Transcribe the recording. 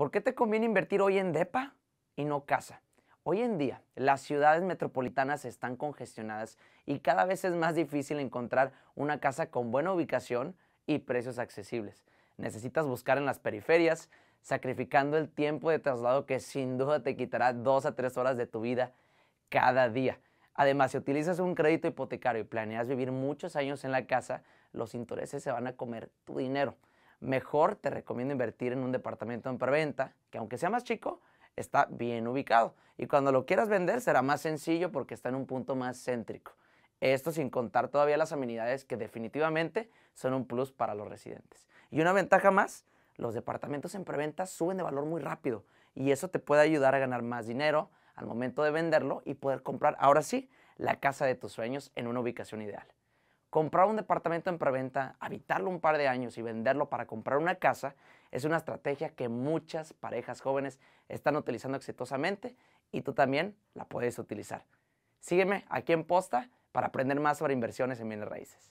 ¿Por qué te conviene invertir hoy en DEPA y no casa? Hoy en día, las ciudades metropolitanas están congestionadas y cada vez es más difícil encontrar una casa con buena ubicación y precios accesibles. Necesitas buscar en las periferias, sacrificando el tiempo de traslado que sin duda te quitará dos a tres horas de tu vida cada día. Además, si utilizas un crédito hipotecario y planeas vivir muchos años en la casa, los intereses se van a comer tu dinero mejor te recomiendo invertir en un departamento en preventa, que aunque sea más chico, está bien ubicado. Y cuando lo quieras vender será más sencillo porque está en un punto más céntrico. Esto sin contar todavía las amenidades que definitivamente son un plus para los residentes. Y una ventaja más, los departamentos en preventa suben de valor muy rápido y eso te puede ayudar a ganar más dinero al momento de venderlo y poder comprar ahora sí la casa de tus sueños en una ubicación ideal. Comprar un departamento en preventa, habitarlo un par de años y venderlo para comprar una casa es una estrategia que muchas parejas jóvenes están utilizando exitosamente y tú también la puedes utilizar. Sígueme aquí en Posta para aprender más sobre inversiones en bienes raíces.